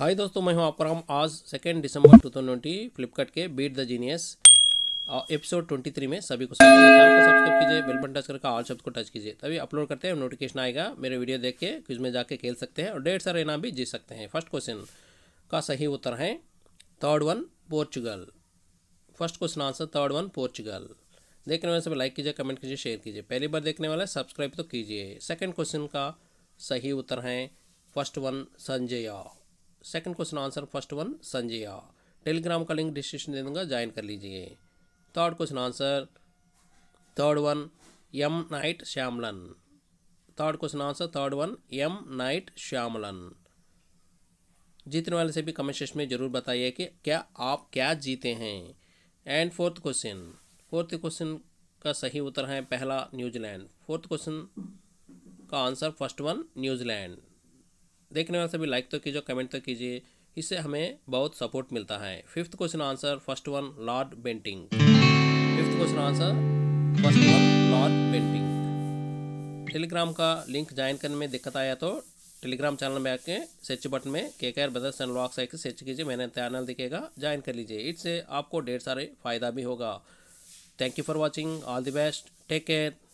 हाय दोस्तों मैं हूं आप राम आज second December two thousand twenty Flipkart के beat the genius episode twenty three में सभी को सब्सक्राइब कीजिए बेल बटन टच करके ऑल शब्द को टच कीजिए तभी अपलोड करते हैं नोटिफिकेशन आएगा मेरे वीडियो देख के क्विज में जाके खेल सकते हैं और डेढ़ सारे इनाम भी जीत सकते हैं फर्स्ट क्वेश्चन का सही उत्तर है third one Portugal first question answer third one Portugal देखने वाले सब लाइक कीजिए कमेंट कीजिए शेयर कीजिए पहली बार देखने वाला सब्सक्राइब तो कीजिए सेकंड क्वेश्चन का सही उत्तर है first one Sanjay second question answer first one Sanjaya Telegram का लिंक डिस्क्रिप्शन दे दूंगा ज्वाइन कर लीजिए third question answer third one M Night Shyamalan third question answer third one M Night Shyamalan जीतने वाले से भी कमेंट सेक्शन में जरूर बताइए कि क्या आप क्या जीते हैं and fourth question fourth question का सही उत्तर है पहला न्यूजीलैंड फोर्थ क्वेश्चन का आंसर फर्स्ट वन न्यूजीलैंड देखने वाले सभी लाइक तो कीजिए कमेंट तो कीजिए इससे हमें बहुत सपोर्ट मिलता है fifth question answer first one Lord Bentinck fifth question answer first one Lord Bentinck Telegram का लिंक ज्वाइन करने में दिक्कत आया तो टेलीग्राम चैनल में आके सर्च बटन में K K R brothers and लॉक साइक सर्च कीजिए मैंने चैनल दिखेगा ज्वाइन कर लीजिए इससे आपको ढेर सारे फायदा भी होगा thank you for watching all the best take care